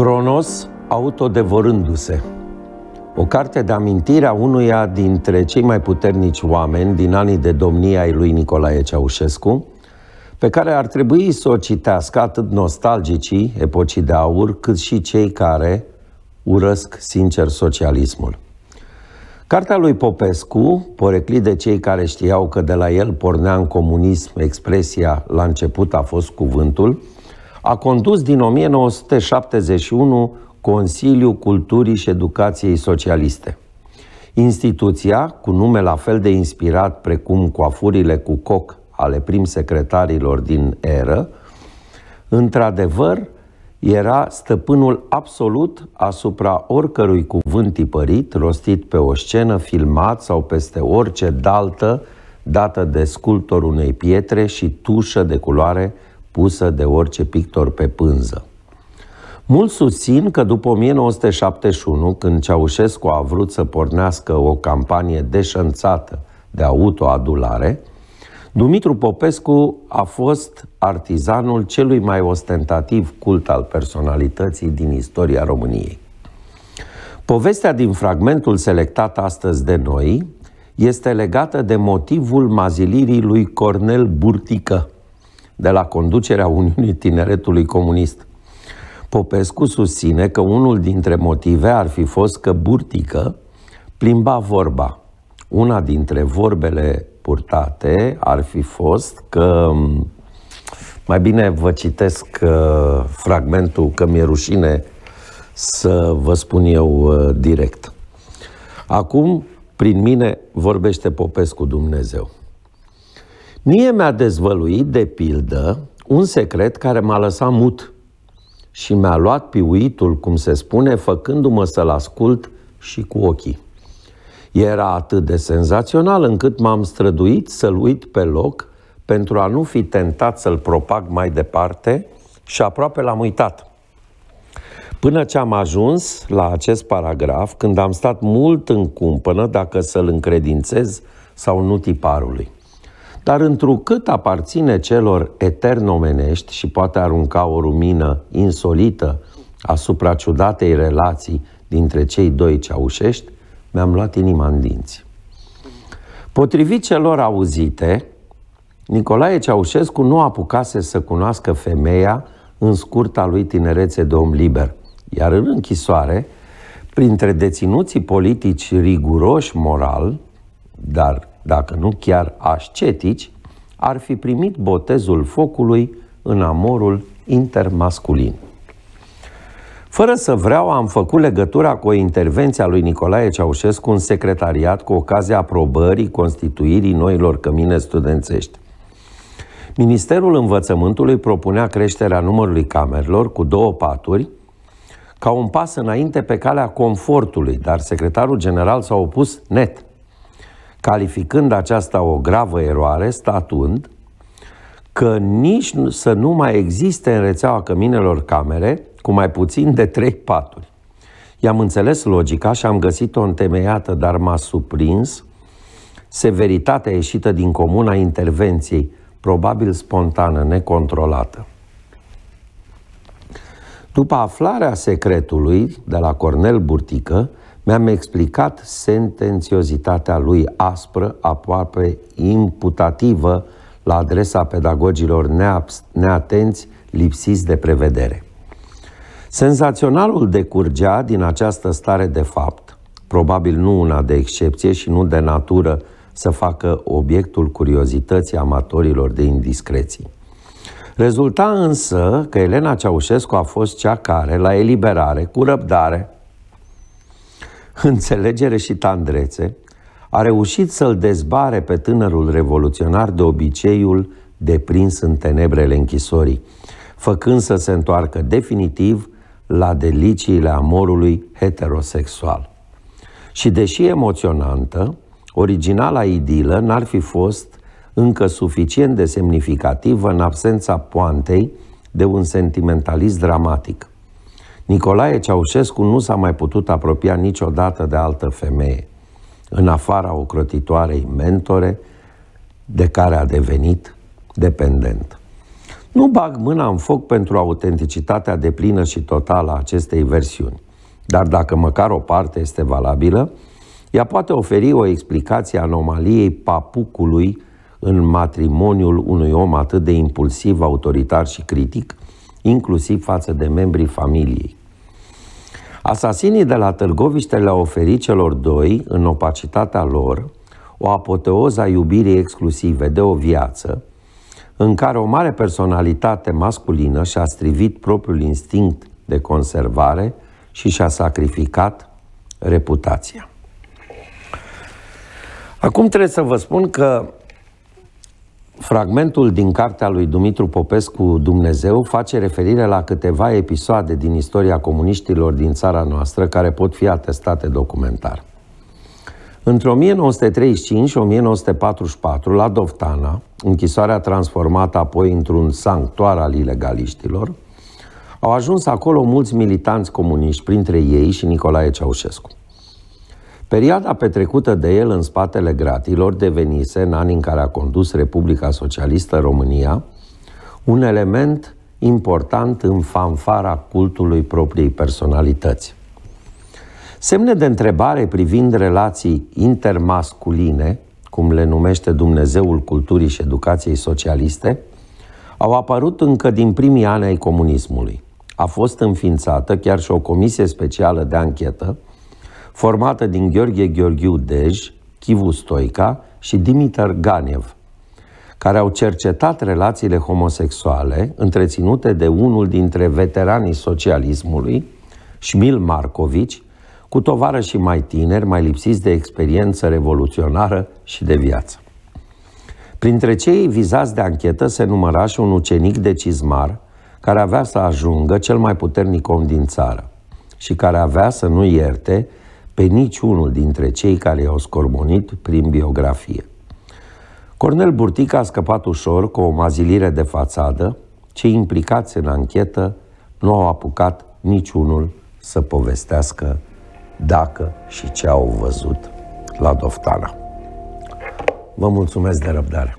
Cronos autodevorându-se. O carte de amintire a unuia dintre cei mai puternici oameni din anii de domnie ai lui Nicolae Ceaușescu, pe care ar trebui să o citească atât nostalgicii epocii de aur, cât și cei care urăsc sincer socialismul. Cartea lui Popescu, poreclit de cei care știau că de la el pornea în comunism expresia la început a fost cuvântul, a condus din 1971 Consiliul Culturii și Educației Socialiste. Instituția, cu nume la fel de inspirat precum coafurile cu coc ale prim-secretarilor din eră, într-adevăr era stăpânul absolut asupra oricărui cuvânt tipărit, rostit pe o scenă, filmat sau peste orice daltă dată de sculptor unei pietre și tușă de culoare pusă de orice pictor pe pânză. Mulți susțin că după 1971, când Ceaușescu a vrut să pornească o campanie deșănțată de autoadulare, Dumitru Popescu a fost artizanul celui mai ostentativ cult al personalității din istoria României. Povestea din fragmentul selectat astăzi de noi este legată de motivul mazilirii lui Cornel Burtică, de la conducerea Uniunii Tineretului Comunist. Popescu susține că unul dintre motive ar fi fost că Burtică plimba vorba. Una dintre vorbele purtate ar fi fost că mai bine vă citesc uh, fragmentul, că mi-e rușine să vă spun eu uh, direct. Acum, prin mine, vorbește Popescu Dumnezeu. Mie mi-a dezvăluit, de pildă, un secret care m-a lăsat mut și mi-a luat piuitul, cum se spune, făcându-mă să-l ascult și cu ochii. Era atât de senzațional încât m-am străduit să-l uit pe loc pentru a nu fi tentat să-l propag mai departe și aproape l-am uitat. Până ce am ajuns la acest paragraf, când am stat mult în cumpănă dacă să-l încredințez sau nu tiparului dar întrucât aparține celor eternomenești și poate arunca o lumină insolită asupra ciudatei relații dintre cei doi ceaușești, mi-am luat inima în dinți. Potrivit celor auzite, Nicolae Ceaușescu nu apucase să cunoască femeia în scurta lui tinerețe de om liber, iar în închisoare, printre deținuții politici riguroși moral, dar dacă nu chiar ascetici, ar fi primit botezul focului în amorul intermasculin. Fără să vreau, am făcut legătura cu o intervenție a lui Nicolae Ceaușescu în secretariat cu ocazia aprobării constituirii noilor cămine studențești. Ministerul Învățământului propunea creșterea numărului camerelor cu două paturi, ca un pas înainte pe calea confortului, dar secretarul general s-a opus net calificând aceasta o gravă eroare, statuând că nici să nu mai existe în rețeaua căminelor camere cu mai puțin de trei paturi. I-am înțeles logica și am găsit-o întemeiată, dar m-a surprins severitatea ieșită din comuna intervenției, probabil spontană, necontrolată. După aflarea secretului de la Cornel Burtică, mi-am explicat sentențiozitatea lui aspră, aproape imputativă, la adresa pedagogilor neatenți, lipsiți de prevedere. Senzaționalul decurgea din această stare de fapt, probabil nu una de excepție și nu de natură să facă obiectul curiozității amatorilor de indiscreții. Rezulta însă că Elena Ceaușescu a fost cea care, la eliberare, cu răbdare, înțelegere și tandrețe, a reușit să-l dezbare pe tânărul revoluționar de obiceiul deprins în tenebrele închisorii, făcând să se întoarcă definitiv la deliciile amorului heterosexual. Și deși emoționantă, originala idilă n-ar fi fost încă suficient de semnificativă în absența poantei de un sentimentalist dramatic. Nicolae Ceaușescu nu s-a mai putut apropia niciodată de altă femeie, în afara ocrotitoarei mentore, de care a devenit dependent. Nu bag mâna în foc pentru autenticitatea deplină și totală a acestei versiuni, dar dacă măcar o parte este valabilă, ea poate oferi o explicație anomaliei papucului în matrimoniul unui om atât de impulsiv, autoritar și critic, inclusiv față de membrii familiei. Asasinii de la Târgoviște le-au oferit celor doi, în opacitatea lor, o apoteoză a iubirii exclusive de o viață, în care o mare personalitate masculină și-a strivit propriul instinct de conservare și și-a sacrificat reputația. Acum trebuie să vă spun că Fragmentul din cartea lui Dumitru Popescu, Dumnezeu, face referire la câteva episoade din istoria comuniștilor din țara noastră care pot fi atestate documentar. Între 1935 și 1944, la Doftana, închisoarea transformată apoi într-un sanctuar al ilegaliștilor, au ajuns acolo mulți militanți comuniști, printre ei și Nicolae Ceaușescu. Perioada petrecută de el în spatele gratilor devenise, în anii în care a condus Republica Socialistă România, un element important în fanfara cultului propriei personalități. Semne de întrebare privind relații intermasculine, cum le numește Dumnezeul culturii și educației socialiste, au apărut încă din primii ani ai comunismului. A fost înființată chiar și o comisie specială de anchetă, formată din Gheorghe Gheorghiu Dej, Chivu Stoica și Dimitar Ganev, care au cercetat relațiile homosexuale întreținute de unul dintre veteranii socialismului, Șmil Marcovici, cu tovară și mai tineri, mai lipsiți de experiență revoluționară și de viață. Printre cei vizați de anchetă se număra și un ucenic de cizmar, care avea să ajungă cel mai puternic om din țară și care avea să nu ierte pe niciunul dintre cei care i-au scormonit prin biografie. Cornel Burtica a scăpat ușor cu o mazilire de fațadă, cei implicați în anchetă nu au apucat niciunul să povestească dacă și ce au văzut la Doftana. Vă mulțumesc de răbdare!